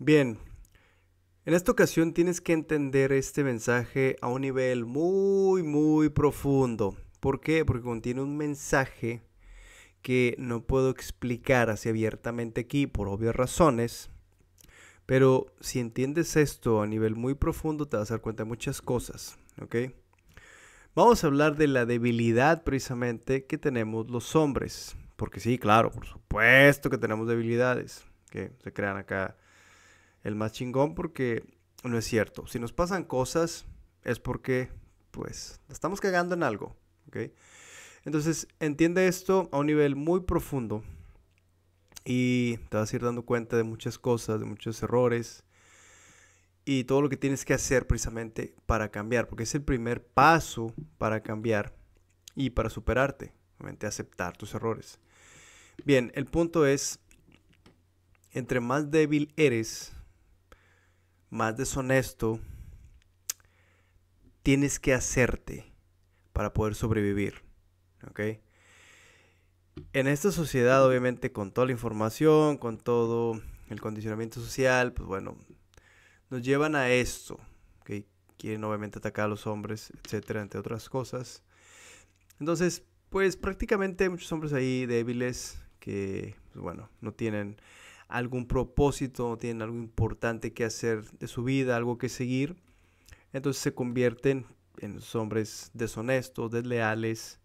Bien, en esta ocasión tienes que entender este mensaje a un nivel muy, muy profundo. ¿Por qué? Porque contiene un mensaje que no puedo explicar así abiertamente aquí por obvias razones. Pero si entiendes esto a nivel muy profundo te vas a dar cuenta de muchas cosas, ¿ok? Vamos a hablar de la debilidad precisamente que tenemos los hombres. Porque sí, claro, por supuesto que tenemos debilidades que se crean acá el más chingón porque no es cierto. Si nos pasan cosas es porque, pues, estamos cagando en algo, Entonces, entiende esto a un nivel muy profundo y te vas a ir dando cuenta de muchas cosas, de muchos errores y todo lo que tienes que hacer precisamente para cambiar, porque es el primer paso para cambiar y para superarte, obviamente aceptar tus errores. Bien, el punto es, entre más débil eres, más deshonesto tienes que hacerte para poder sobrevivir. ¿Ok? En esta sociedad, obviamente, con toda la información, con todo el condicionamiento social, pues bueno, nos llevan a esto. ¿okay? Quieren obviamente atacar a los hombres, etcétera, entre otras cosas. Entonces, pues prácticamente hay muchos hombres ahí débiles que, pues bueno, no tienen algún propósito, tienen algo importante que hacer de su vida, algo que seguir, entonces se convierten en hombres deshonestos, desleales.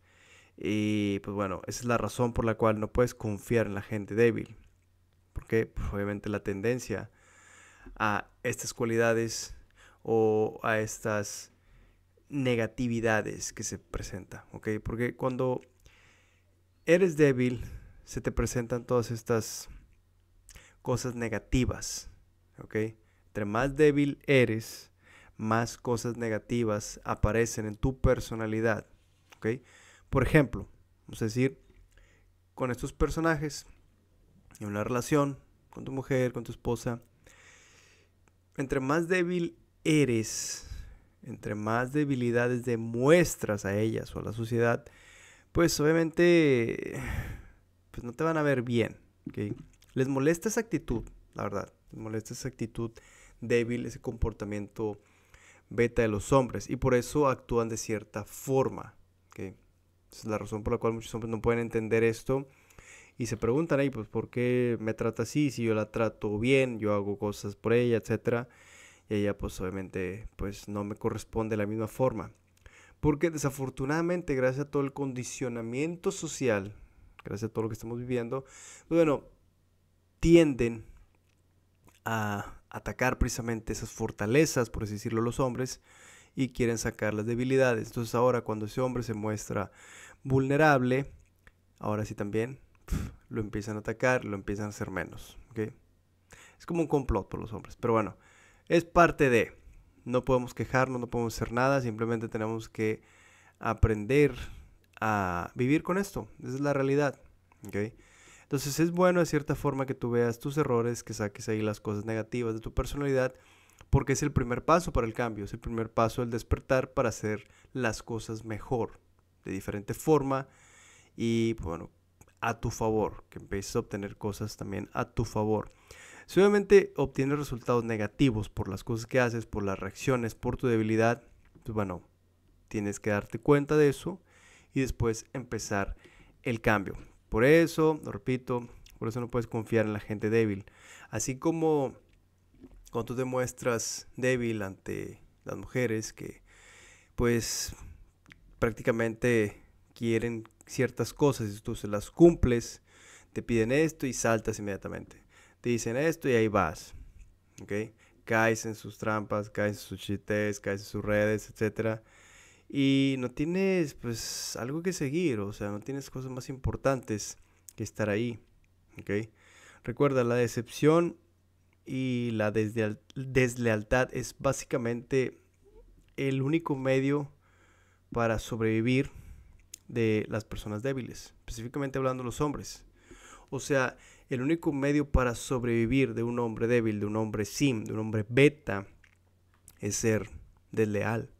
Y pues bueno, esa es la razón por la cual no puedes confiar en la gente débil. Porque pues, obviamente la tendencia a estas cualidades o a estas negatividades que se presentan, ¿ok? Porque cuando eres débil, se te presentan todas estas cosas negativas. ¿Ok? Entre más débil eres, más cosas negativas aparecen en tu personalidad. ¿Ok? Por ejemplo, vamos a decir, con estos personajes, en una relación con tu mujer, con tu esposa, entre más débil eres, entre más debilidades demuestras a ellas o a la sociedad, pues obviamente pues no te van a ver bien. ¿okay? Les molesta esa actitud, la verdad. Les molesta esa actitud débil, ese comportamiento beta de los hombres. Y por eso actúan de cierta forma. ¿okay? es la razón por la cual muchos hombres no pueden entender esto. Y se preguntan ahí, pues, ¿por qué me trata así? Si yo la trato bien, yo hago cosas por ella, etcétera y ella pues obviamente pues no me corresponde de la misma forma. Porque desafortunadamente gracias a todo el condicionamiento social, gracias a todo lo que estamos viviendo, pues, bueno, tienden a atacar precisamente esas fortalezas, por así decirlo, los hombres, y quieren sacar las debilidades. Entonces ahora cuando ese hombre se muestra vulnerable, ahora sí también lo empiezan a atacar, lo empiezan a hacer menos. Es como un complot por los hombres, pero bueno, es parte de... No podemos quejarnos, no podemos hacer nada, simplemente tenemos que aprender a vivir con esto. Esa es la realidad. Entonces es bueno de cierta forma que tú veas tus errores, que saques ahí las cosas negativas de tu personalidad, porque es el primer paso para el cambio, es el primer paso el despertar para hacer las cosas mejor, de diferente forma y pues, bueno, a tu favor, que empieces a obtener cosas también a tu favor. Si obviamente obtienes resultados negativos por las cosas que haces, por las reacciones, por tu debilidad, pues bueno, tienes que darte cuenta de eso y después empezar el cambio. Por eso, lo repito, por eso no puedes confiar en la gente débil. Así como cuando tú te muestras débil ante las mujeres que pues prácticamente quieren ciertas cosas y tú se las cumples, te piden esto y saltas inmediatamente. Te dicen esto y ahí vas. ¿okay? Caes en sus trampas, caes en sus chistes, caes en sus redes, etcétera y no tienes pues algo que seguir, o sea, no tienes cosas más importantes que estar ahí, ¿ok? Recuerda, la decepción y la deslealtad es básicamente el único medio para sobrevivir de las personas débiles, específicamente hablando de los hombres. O sea, el único medio para sobrevivir de un hombre débil, de un hombre sim, de un hombre beta, es ser desleal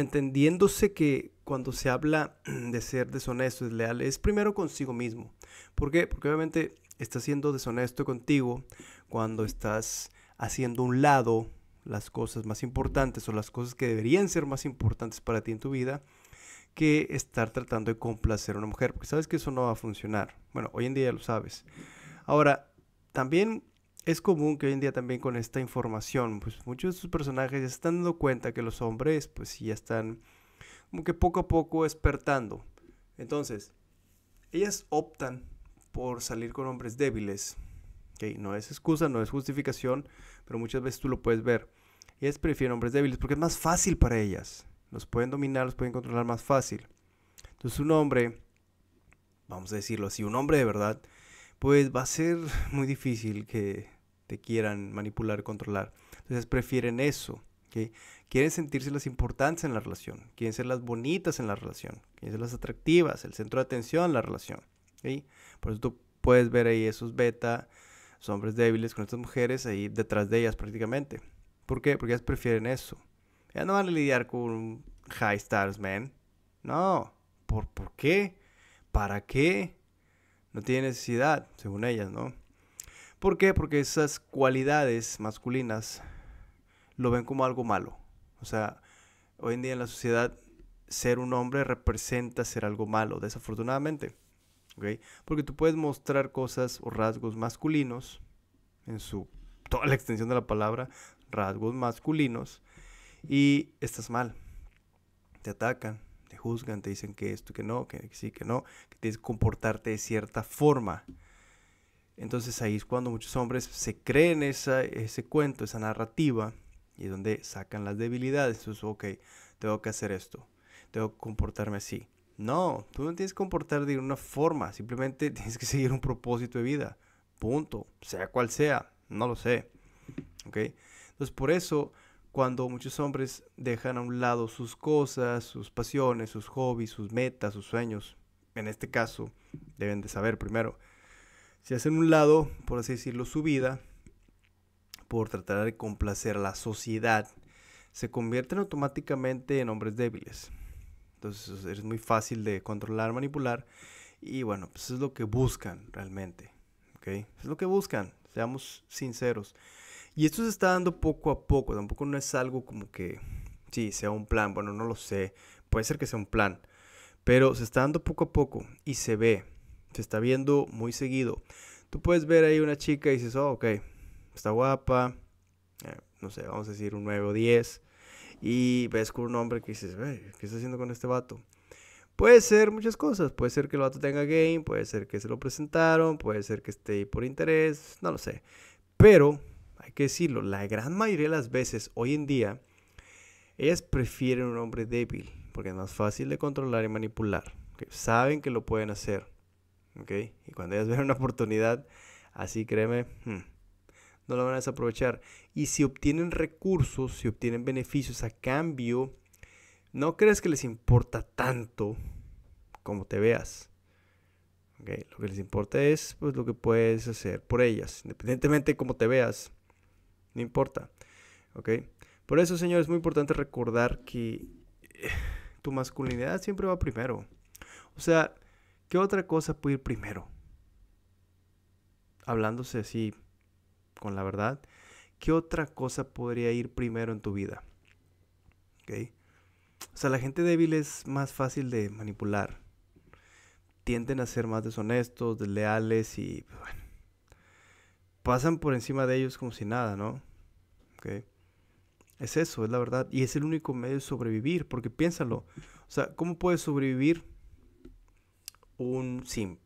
entendiéndose que cuando se habla de ser deshonesto, leal, es primero consigo mismo. ¿Por qué? Porque obviamente estás siendo deshonesto contigo cuando estás haciendo un lado las cosas más importantes o las cosas que deberían ser más importantes para ti en tu vida que estar tratando de complacer a una mujer, porque sabes que eso no va a funcionar. Bueno, hoy en día lo sabes. Ahora, también es común que hoy en día también con esta información, pues muchos de sus personajes ya están dando cuenta que los hombres, pues ya están como que poco a poco despertando. Entonces, ellas optan por salir con hombres débiles. Okay, no es excusa, no es justificación, pero muchas veces tú lo puedes ver. Ellas prefieren hombres débiles porque es más fácil para ellas. Los pueden dominar, los pueden controlar más fácil. Entonces un hombre, vamos a decirlo así, un hombre de verdad, pues va a ser muy difícil que te quieran manipular, controlar. Entonces prefieren eso. ¿okay? Quieren sentirse las importantes en la relación, quieren ser las bonitas en la relación, quieren ser las atractivas, el centro de atención en la relación. ¿okay? Por eso tú puedes ver ahí esos beta, esos hombres débiles con estas mujeres ahí detrás de ellas prácticamente. ¿Por qué? Porque ellas prefieren eso. Ellas no van a lidiar con high stars, man. No. ¿Por, ¿Por qué? ¿Para qué? No tiene necesidad, según ellas, ¿no? ¿Por qué? Porque esas cualidades masculinas lo ven como algo malo. O sea, hoy en día en la sociedad ser un hombre representa ser algo malo, desafortunadamente. ¿okay? Porque tú puedes mostrar cosas o rasgos masculinos, en su toda la extensión de la palabra, rasgos masculinos, y estás mal. Te atacan, te juzgan, te dicen que esto, que no, que sí, que no, que tienes que comportarte de cierta forma. Entonces ahí es cuando muchos hombres se creen ese cuento, esa narrativa, y es donde sacan las debilidades. Entonces, ok, tengo que hacer esto, tengo que comportarme así. No, tú no tienes que comportar de una forma, simplemente tienes que seguir un propósito de vida. Punto, sea cual sea, no lo sé. ¿Ok? Entonces, por eso, cuando muchos hombres dejan a un lado sus cosas, sus pasiones, sus hobbies, sus metas, sus sueños, en este caso, deben de saber primero si hacen un lado, por así decirlo, su vida, por tratar de complacer a la sociedad, se convierten automáticamente en hombres débiles. Entonces es muy fácil de controlar, manipular. Y bueno, pues es lo que buscan realmente. Es lo que buscan, seamos sinceros. Y esto se está dando poco a poco. Tampoco no es algo como que, sí, sea un plan. Bueno, no lo sé. Puede ser que sea un plan. Pero se está dando poco a poco y se ve se está viendo muy seguido. Tú puedes ver ahí una chica y dices, oh, ok, está guapa, eh, no sé, vamos a decir un 9 o 10, y ves con un hombre que dices, ¿qué está haciendo con este vato? Puede ser muchas cosas, puede ser que el vato tenga game, puede ser que se lo presentaron, puede ser que esté por interés, no lo sé. Pero, hay que decirlo, la gran mayoría de las veces hoy en día, ellas prefieren un hombre débil, porque es más fácil de controlar y manipular. saben que lo pueden hacer. Y cuando ellas ven una oportunidad, así créeme, hmm, no la van a desaprovechar. Y si obtienen recursos, si obtienen beneficios a cambio, no crees que les importa tanto como te veas. Lo que les importa es pues, lo que puedes hacer por ellas, independientemente de cómo te veas, no importa. Por eso, señores, es muy importante recordar que eh, tu masculinidad siempre va primero. O sea, ¿Qué otra cosa puede ir primero? Hablándose así con la verdad, ¿qué otra cosa podría ir primero en tu vida? ¿Okay? O sea, la gente débil es más fácil de manipular. Tienden a ser más deshonestos, desleales y bueno, pasan por encima de ellos como si nada, ¿no? ¿Okay? Es eso, es la verdad. Y es el único medio de sobrevivir, porque piénsalo. O sea, ¿cómo puedes sobrevivir un sim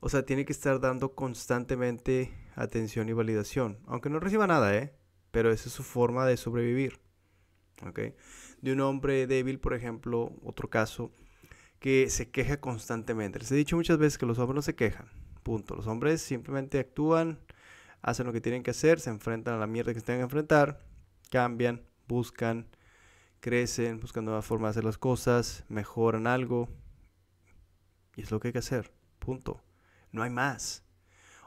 O sea, tiene que estar dando constantemente atención y validación. Aunque no reciba nada, ¿eh? Pero esa es su forma de sobrevivir. ¿Ok? De un hombre débil, por ejemplo, otro caso, que se queja constantemente. Les he dicho muchas veces que los hombres no se quejan. Punto. Los hombres simplemente actúan, hacen lo que tienen que hacer, se enfrentan a la mierda que se tengan que enfrentar, cambian, buscan, crecen, buscan nuevas formas de hacer las cosas, mejoran algo, y es lo que hay que hacer. Punto. No hay más.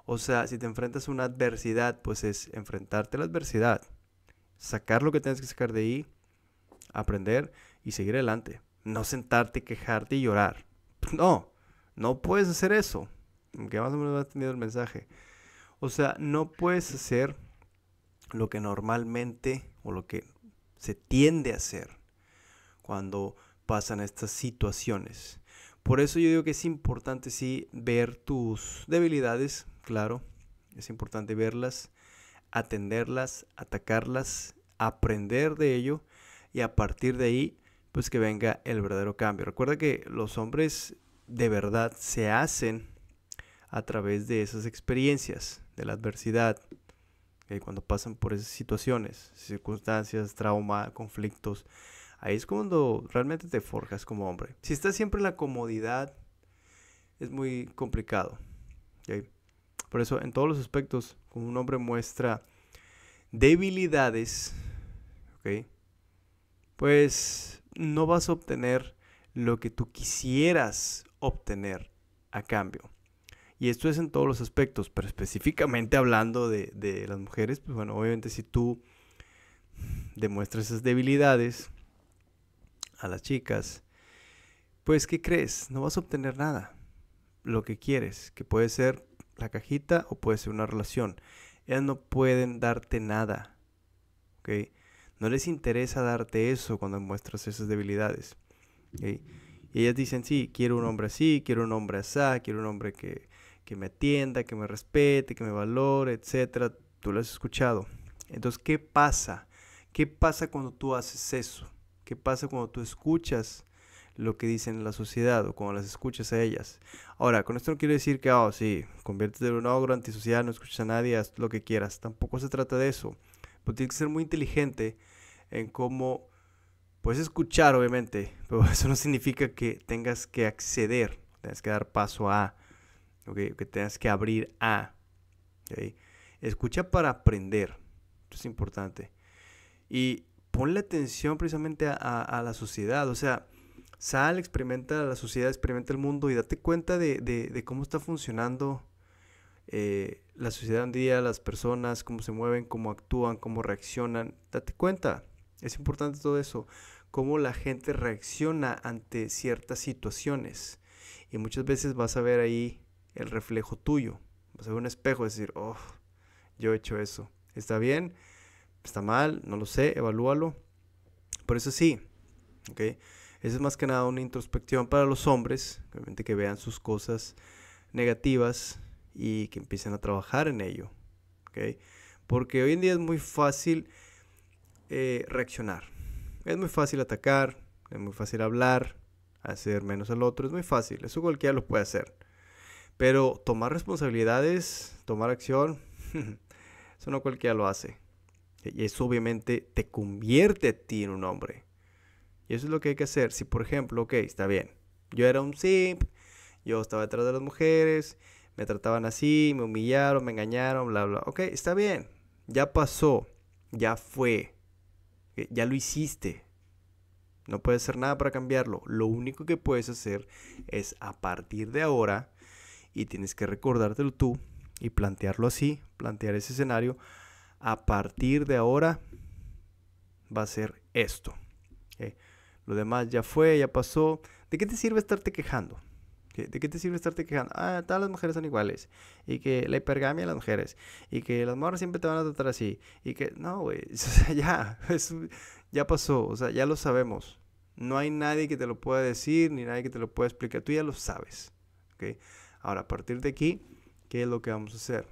O sea, si te enfrentas a una adversidad, pues es enfrentarte a la adversidad. Sacar lo que tienes que sacar de ahí, aprender y seguir adelante. No sentarte, quejarte y llorar. No, no puedes hacer eso. Que más o menos ha tenido el mensaje. O sea, no puedes hacer lo que normalmente o lo que se tiende a hacer cuando pasan estas situaciones. Por eso yo digo que es importante sí ver tus debilidades, claro, es importante verlas, atenderlas, atacarlas, aprender de ello y a partir de ahí pues que venga el verdadero cambio. Recuerda que los hombres de verdad se hacen a través de esas experiencias, de la adversidad, eh, cuando pasan por esas situaciones, circunstancias, trauma, conflictos, Ahí es cuando realmente te forjas como hombre. Si estás siempre en la comodidad, es muy complicado. Por eso, en todos los aspectos, como un hombre muestra debilidades, pues no vas a obtener lo que tú quisieras obtener a cambio. Y esto es en todos los aspectos, pero específicamente hablando de, de las mujeres, pues bueno, obviamente si tú demuestras esas debilidades, a las chicas, pues ¿qué crees? No vas a obtener nada. Lo que quieres, que puede ser la cajita o puede ser una relación. Ellas no pueden darte nada. No les interesa darte eso cuando muestras esas debilidades. ellas dicen, sí, quiero un hombre así, quiero un hombre así, quiero un hombre que, que me atienda, que me respete, que me valore, etc. Tú lo has escuchado. Entonces, ¿qué pasa? ¿Qué pasa cuando tú haces eso? ¿Qué pasa cuando tú escuchas lo que dicen la sociedad o cuando las escuchas a ellas? Ahora, con esto no quiero decir que, oh, sí, conviértete en un ogro antisocial, no escuchas a nadie, haz lo que quieras. Tampoco se trata de eso. Pero tienes que ser muy inteligente en cómo puedes escuchar, obviamente, pero eso no significa que tengas que acceder, tengas que dar paso a, que tengas que abrir a. Escucha para aprender, esto es importante. Y ponle atención precisamente a, la sociedad, o sea, sal, experimenta la sociedad, experimenta el mundo y date cuenta de, cómo está funcionando eh, la sociedad en día, las personas, cómo se mueven, cómo actúan, cómo reaccionan, date cuenta, es importante todo eso, cómo la gente reacciona ante ciertas situaciones y muchas veces vas a ver ahí el reflejo tuyo, vas a ver un espejo y decir, oh, yo he hecho eso, está bien, Está mal, no lo sé, evalúalo. por eso sí, ¿ok? Esa es más que nada una introspección para los hombres, que vean sus cosas negativas y que empiecen a trabajar en ello, Porque hoy en día es muy fácil eh, reaccionar, es muy fácil atacar, es muy fácil hablar, hacer menos al otro, es muy fácil, eso cualquiera lo puede hacer. Pero tomar responsabilidades, tomar acción, eso no cualquiera lo hace. Y eso obviamente te convierte a ti en un hombre. Y eso es lo que hay que hacer. Si por ejemplo, ok, está bien. Yo era un simp, yo estaba detrás de las mujeres, me trataban así, me humillaron, me engañaron, bla, bla. Ok, está bien. Ya pasó, ya fue, ya lo hiciste. No puedes hacer nada para cambiarlo. Lo único que puedes hacer es a partir de ahora, y tienes que recordártelo tú y plantearlo así, plantear ese escenario a partir de ahora va a ser esto. Lo demás ya fue, ya pasó. ¿De qué te sirve estarte quejando? ¿De qué te sirve estarte quejando? Ah, todas las mujeres son iguales. Y que la hipergamia a las mujeres. Y que las mujeres siempre te van a tratar así. Y que, no, güey, ya, ya pasó, o sea, ya lo sabemos. No hay nadie que te lo pueda decir, ni nadie que te lo pueda explicar. Tú ya lo sabes. ¿okay? Ahora, a partir de aquí, ¿qué es lo que vamos a hacer?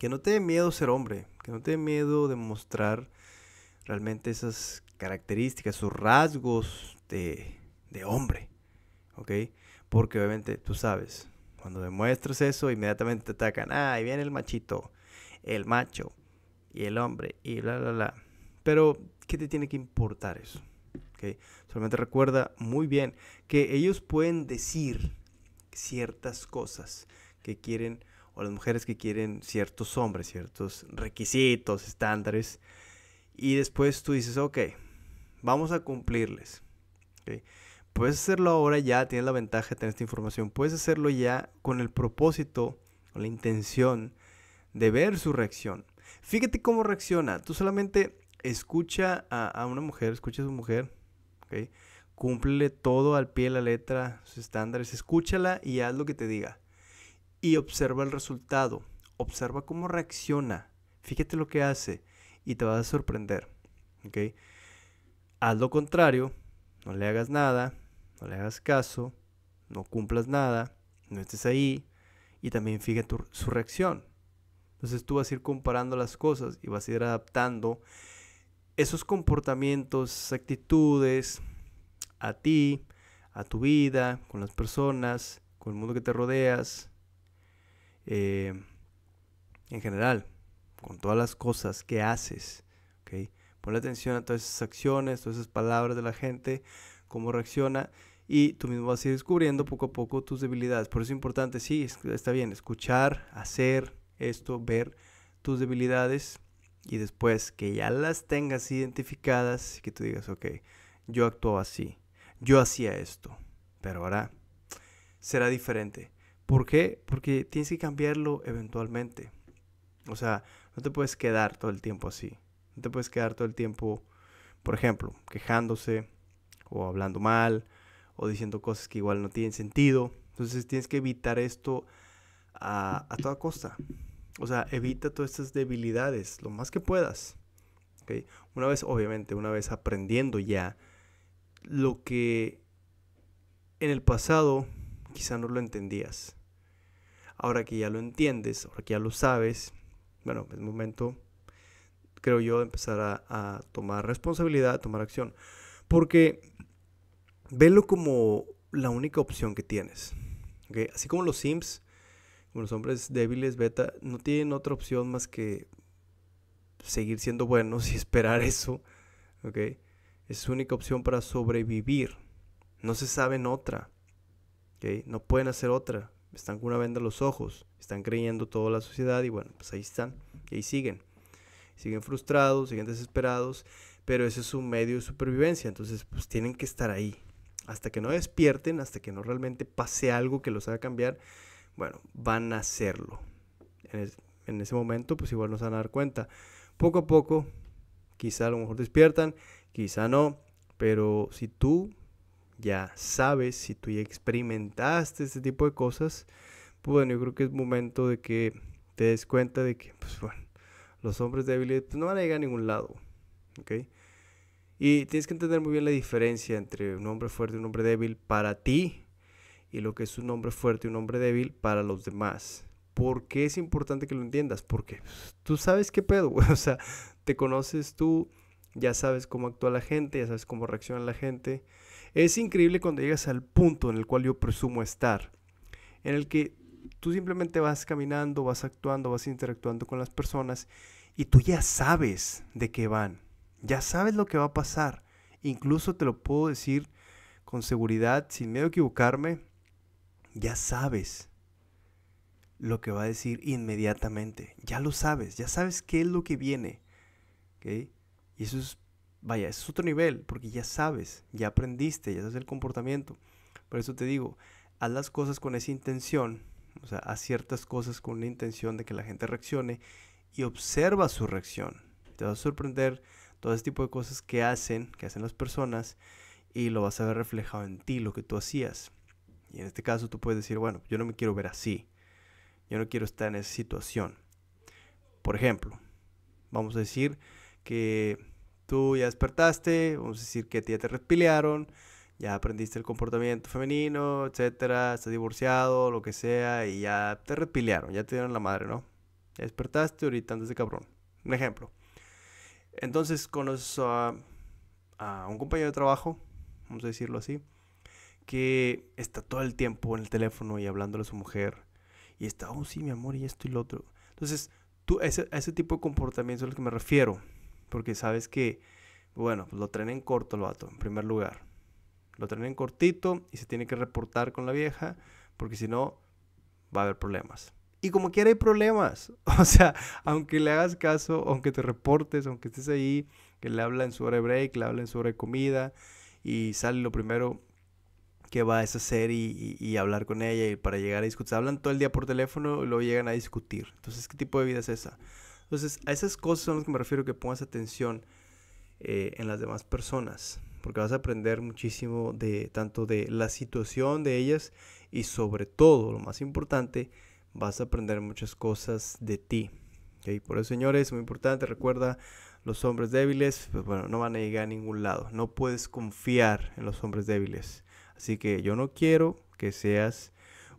que no te dé miedo ser hombre, que no te dé miedo demostrar realmente esas características, sus rasgos de, hombre, ¿ok? Porque obviamente tú sabes, cuando demuestras eso, inmediatamente te atacan, ah, ahí viene el machito, el macho y el hombre y la la la. Pero, ¿qué te tiene que importar eso? Solamente recuerda muy bien que ellos pueden decir ciertas cosas que quieren o las mujeres que quieren ciertos hombres, ciertos requisitos, estándares. Y después tú dices, ok, vamos a cumplirles. Puedes hacerlo ahora ya, tienes la ventaja de tener esta información. Puedes hacerlo ya con el propósito, con la intención de ver su reacción. Fíjate cómo reacciona. Tú solamente escucha a, una mujer, escucha a su mujer, okay. cúmplele todo al pie de la letra, sus estándares, escúchala y haz lo que te diga y observa el resultado, observa cómo reacciona, fíjate lo que hace y te vas a sorprender. ¿okay? Haz lo contrario, no le hagas nada, no le hagas caso, no cumplas nada, no estés ahí y también fíjate su reacción. Entonces tú vas a ir comparando las cosas y vas a ir adaptando esos comportamientos, actitudes a ti, a tu vida, con las personas, con el mundo que te rodeas, eh, en general, con todas las cosas que haces. ¿okay? Ponle atención a todas esas acciones, todas esas palabras de la gente, cómo reacciona y tú mismo vas a ir descubriendo poco a poco tus debilidades. Por eso es importante, sí, está bien, escuchar, hacer esto, ver tus debilidades y después que ya las tengas identificadas, que tú digas, ok, yo actuaba así, yo hacía esto, pero ahora será diferente. ¿Por qué? Porque tienes que cambiarlo eventualmente. O sea, no te puedes quedar todo el tiempo así. No te puedes quedar todo el tiempo, por ejemplo, quejándose o hablando mal o diciendo cosas que igual no tienen sentido. Entonces tienes que evitar esto a, toda costa. O sea, evita todas estas debilidades lo más que puedas. Una vez, obviamente, una vez aprendiendo ya lo que en el pasado quizá no lo entendías. Ahora que ya lo entiendes, ahora que ya lo sabes, bueno, es momento, creo yo, de empezar a, tomar responsabilidad, a tomar acción. Porque velo como la única opción que tienes. Así como los Sims, como los hombres débiles, beta, no tienen otra opción más que seguir siendo buenos y esperar eso. Es su única opción para sobrevivir. No se saben otra. No pueden hacer otra. Están con una venda los ojos, están creyendo toda la sociedad y bueno, pues ahí están, y ahí siguen. Siguen frustrados, siguen desesperados, pero ese es su medio de supervivencia, entonces pues tienen que estar ahí. Hasta que no despierten, hasta que no realmente pase algo que los haga cambiar, bueno, van a hacerlo. En, en ese momento pues igual nos van a dar cuenta. Poco a poco, quizá a lo mejor despiertan, quizá no, pero si tú ya sabes, si tú ya experimentaste este tipo de cosas, pues bueno, yo creo que es momento de que te des cuenta de que, pues los hombres débiles pues, no van a llegar a ningún lado, Y tienes que entender muy bien la diferencia entre un hombre fuerte y un hombre débil para ti y lo que es un hombre fuerte y un hombre débil para los demás. ¿Por qué es importante que lo entiendas? Porque pues, tú sabes qué pedo, O sea, te conoces tú, ya sabes cómo actúa la gente, ya sabes cómo reacciona la gente. Es increíble cuando llegas al punto en el cual yo presumo estar, en el que tú simplemente vas caminando, vas actuando, vas interactuando con las personas y tú ya sabes de qué van, ya sabes lo que va a pasar. Incluso te lo puedo decir con seguridad, sin miedo a equivocarme, ya sabes lo que va a decir inmediatamente, ya lo sabes, ya sabes qué es lo que viene. ¿okay? Y eso es vaya, es otro nivel, porque ya sabes, ya aprendiste, ya sabes el comportamiento. Por eso te digo, haz las cosas con esa intención, o sea, haz ciertas cosas con la intención de que la gente reaccione y observa su reacción. Te va a sorprender todo ese tipo de cosas que hacen, que hacen las personas, y lo vas a ver reflejado en ti, lo que tú hacías. Y en este caso tú puedes decir, bueno, yo no me quiero ver así, yo no quiero estar en esa situación. Por ejemplo, vamos a decir que Tú ya despertaste, vamos a decir que ya te respilearon, ya aprendiste el comportamiento femenino, etcétera, estás divorciado, lo que sea, y ya te respilearon, ya te dieron la madre, ¿no? Ya despertaste, ahorita antes de cabrón. Un ejemplo. Entonces conoces a, un compañero de trabajo, vamos a decirlo así, que está todo el tiempo en el teléfono y hablando a su mujer. Y está, oh sí, mi amor, y esto y lo otro. Entonces, tú, ese, ese tipo de comportamiento es al que me refiero. Porque sabes que, bueno, pues, lo traen en corto lo vato, en primer lugar. Lo traen en cortito y se tiene que reportar con la vieja, porque si no, va a haber problemas. Y como quiera hay problemas. O sea, aunque le hagas caso, aunque te reportes, aunque estés ahí, que le habla en su break, le habla sobre comida, y sale lo primero que va a hacer y, hablar con ella y para llegar a discutir. Hablan todo el día por teléfono y luego llegan a discutir. Entonces, ¿qué tipo de vida es esa? Entonces, a esas cosas son las que me refiero que pongas atención eh, en las demás personas, porque vas a aprender muchísimo de tanto de la situación de ellas y sobre todo, lo más importante, vas a aprender muchas cosas de ti. ¿okay? Por eso, señores, muy importante, recuerda, los hombres débiles, pues, bueno, no van a llegar a ningún lado. No puedes confiar en los hombres débiles. Así que yo no quiero que seas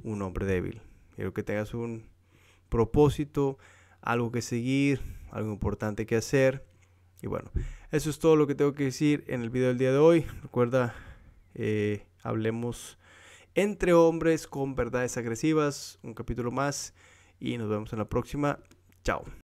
un hombre débil. Quiero que tengas un propósito, algo que seguir, algo importante que hacer. Y bueno, eso es todo lo que tengo que decir en el video del día de hoy. Recuerda, eh, hablemos entre hombres con verdades agresivas, un capítulo más y nos vemos en la próxima. Chao.